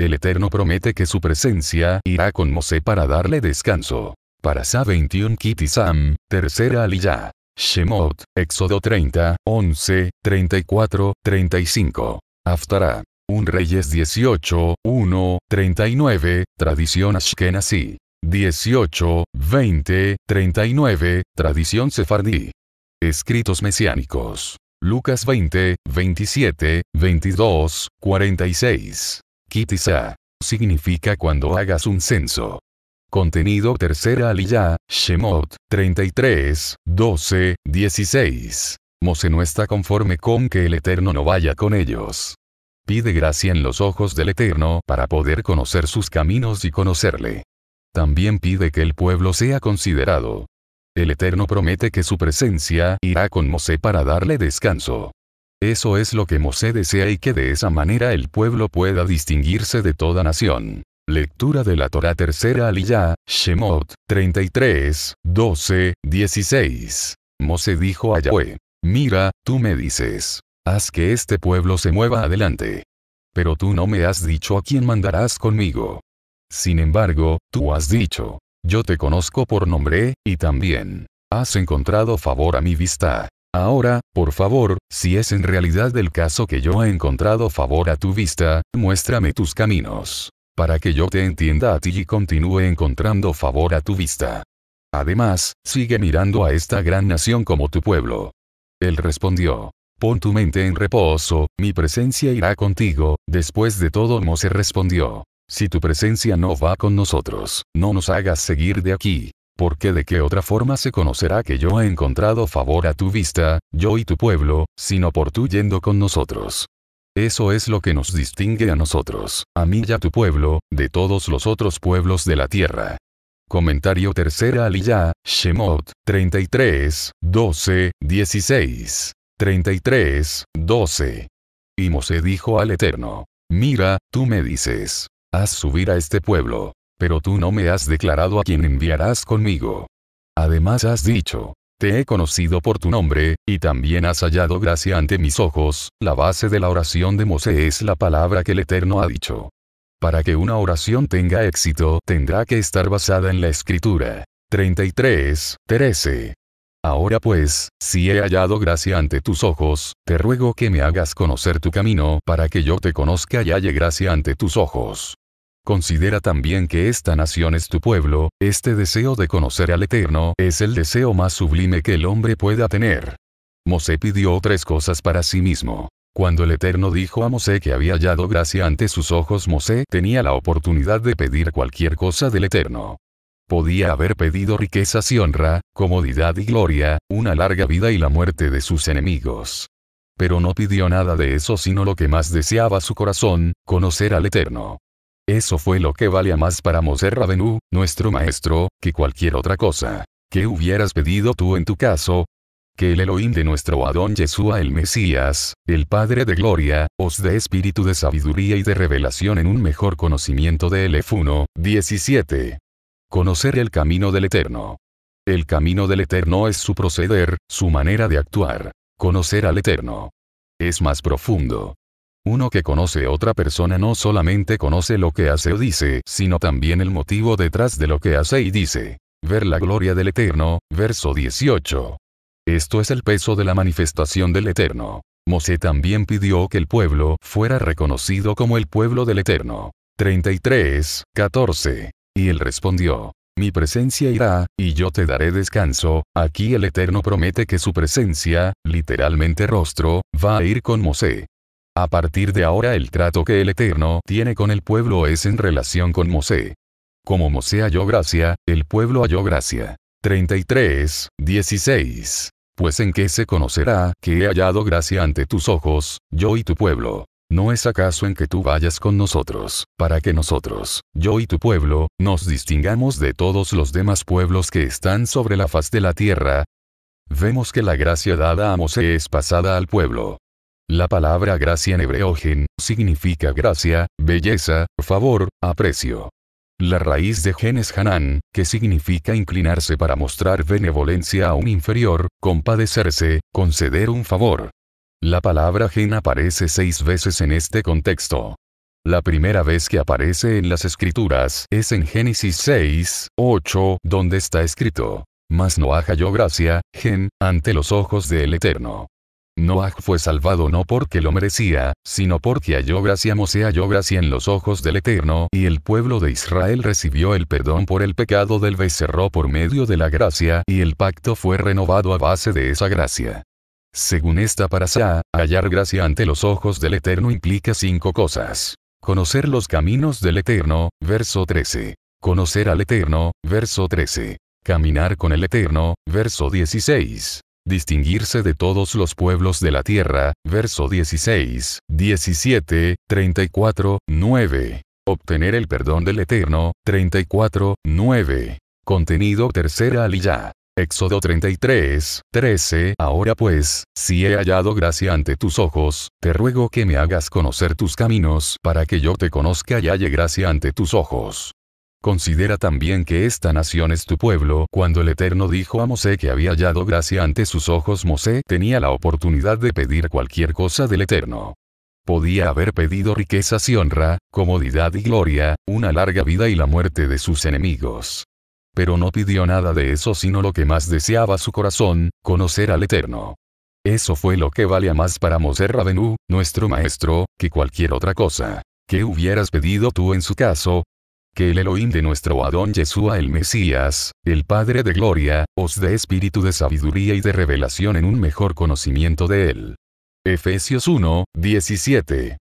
El Eterno promete que su presencia irá con Mosé para darle descanso. Para Sa 21 Kitisam, tercera aliyah. Shemot, Éxodo 30, 11, 34, 35. Aftará. Un Reyes 18, 1, 39, tradición Ashkenazi. 18, 20, 39, tradición sefardí. Escritos mesiánicos. Lucas 20, 27, 22, 46. Kitisa Significa cuando hagas un censo. Contenido Tercera Aliyah, Shemot, 33, 12, 16. Mose no está conforme con que el Eterno no vaya con ellos. Pide gracia en los ojos del Eterno para poder conocer sus caminos y conocerle. También pide que el pueblo sea considerado. El Eterno promete que su presencia irá con Mosé para darle descanso. Eso es lo que Mosé desea y que de esa manera el pueblo pueda distinguirse de toda nación. Lectura de la Torah Tercera Aliyah, Shemot, 33, 12, 16. Mosé dijo a Yahweh, Mira, tú me dices, haz que este pueblo se mueva adelante. Pero tú no me has dicho a quién mandarás conmigo. Sin embargo, tú has dicho, yo te conozco por nombre, y también, has encontrado favor a mi vista. Ahora, por favor, si es en realidad el caso que yo he encontrado favor a tu vista, muéstrame tus caminos. Para que yo te entienda a ti y continúe encontrando favor a tu vista. Además, sigue mirando a esta gran nación como tu pueblo. Él respondió. Pon tu mente en reposo, mi presencia irá contigo. Después de todo, Mose respondió. Si tu presencia no va con nosotros, no nos hagas seguir de aquí porque de qué otra forma se conocerá que yo he encontrado favor a tu vista, yo y tu pueblo, sino por tú yendo con nosotros. Eso es lo que nos distingue a nosotros, a mí y a tu pueblo, de todos los otros pueblos de la tierra. Comentario tercera Aliyah, Shemot, 33, 12, 16. 33, 12. Y Mosé dijo al Eterno, Mira, tú me dices, haz subir a este pueblo, pero tú no me has declarado a quién enviarás conmigo. Además has dicho, te he conocido por tu nombre, y también has hallado gracia ante mis ojos, la base de la oración de Mosé es la palabra que el Eterno ha dicho. Para que una oración tenga éxito, tendrá que estar basada en la Escritura. 33, 13. Ahora pues, si he hallado gracia ante tus ojos, te ruego que me hagas conocer tu camino para que yo te conozca y halle gracia ante tus ojos. Considera también que esta nación es tu pueblo, este deseo de conocer al Eterno es el deseo más sublime que el hombre pueda tener. Mosé pidió tres cosas para sí mismo. Cuando el Eterno dijo a Mosé que había hallado gracia ante sus ojos, Mosé tenía la oportunidad de pedir cualquier cosa del Eterno. Podía haber pedido riquezas y honra, comodidad y gloria, una larga vida y la muerte de sus enemigos. Pero no pidió nada de eso sino lo que más deseaba su corazón, conocer al Eterno. Eso fue lo que valía más para Moser Rabenu, nuestro maestro, que cualquier otra cosa. ¿Qué hubieras pedido tú en tu caso? Que el Elohim de nuestro Adón Yeshua el Mesías, el Padre de Gloria, os dé espíritu de sabiduría y de revelación en un mejor conocimiento de el 1, 17. Conocer el camino del Eterno. El camino del Eterno es su proceder, su manera de actuar. Conocer al Eterno. Es más profundo. Uno que conoce a otra persona no solamente conoce lo que hace o dice, sino también el motivo detrás de lo que hace y dice. Ver la gloria del Eterno, verso 18. Esto es el peso de la manifestación del Eterno. Mosé también pidió que el pueblo fuera reconocido como el pueblo del Eterno. 33, 14. Y él respondió, mi presencia irá, y yo te daré descanso. Aquí el Eterno promete que su presencia, literalmente rostro, va a ir con Mosé. A partir de ahora el trato que el Eterno tiene con el pueblo es en relación con Mosé. Como Mosé halló gracia, el pueblo halló gracia. 33, 16. Pues en qué se conocerá que he hallado gracia ante tus ojos, yo y tu pueblo. ¿No es acaso en que tú vayas con nosotros, para que nosotros, yo y tu pueblo, nos distingamos de todos los demás pueblos que están sobre la faz de la tierra? Vemos que la gracia dada a Mosé es pasada al pueblo. La palabra gracia en hebreo gen significa gracia, belleza, favor, aprecio. La raíz de gen es hanán, que significa inclinarse para mostrar benevolencia a un inferior, compadecerse, conceder un favor. La palabra gen aparece seis veces en este contexto. La primera vez que aparece en las escrituras es en Génesis 6, 8, donde está escrito, Mas no haja yo gracia, gen, ante los ojos del Eterno. Noah fue salvado no porque lo merecía, sino porque halló gracia Mosé halló gracia en los ojos del Eterno y el pueblo de Israel recibió el perdón por el pecado del becerro por medio de la gracia y el pacto fue renovado a base de esa gracia. Según esta parasá, hallar gracia ante los ojos del Eterno implica cinco cosas. Conocer los caminos del Eterno, verso 13. Conocer al Eterno, verso 13. Caminar con el Eterno, verso 16 distinguirse de todos los pueblos de la tierra, verso 16, 17, 34, 9. Obtener el perdón del Eterno, 34, 9. Contenido tercera aliyah. Éxodo 33, 13. Ahora pues, si he hallado gracia ante tus ojos, te ruego que me hagas conocer tus caminos para que yo te conozca y halle gracia ante tus ojos. Considera también que esta nación es tu pueblo. Cuando el Eterno dijo a Mosé que había hallado gracia ante sus ojos, Mosé tenía la oportunidad de pedir cualquier cosa del Eterno. Podía haber pedido riquezas y honra, comodidad y gloria, una larga vida y la muerte de sus enemigos. Pero no pidió nada de eso sino lo que más deseaba su corazón, conocer al Eterno. Eso fue lo que valía más para Mosé Rabenú, nuestro maestro, que cualquier otra cosa. ¿Qué hubieras pedido tú en su caso, que el Elohim de nuestro Adón Yeshua el Mesías, el Padre de Gloria, os dé espíritu de sabiduría y de revelación en un mejor conocimiento de Él. Efesios 1, 17.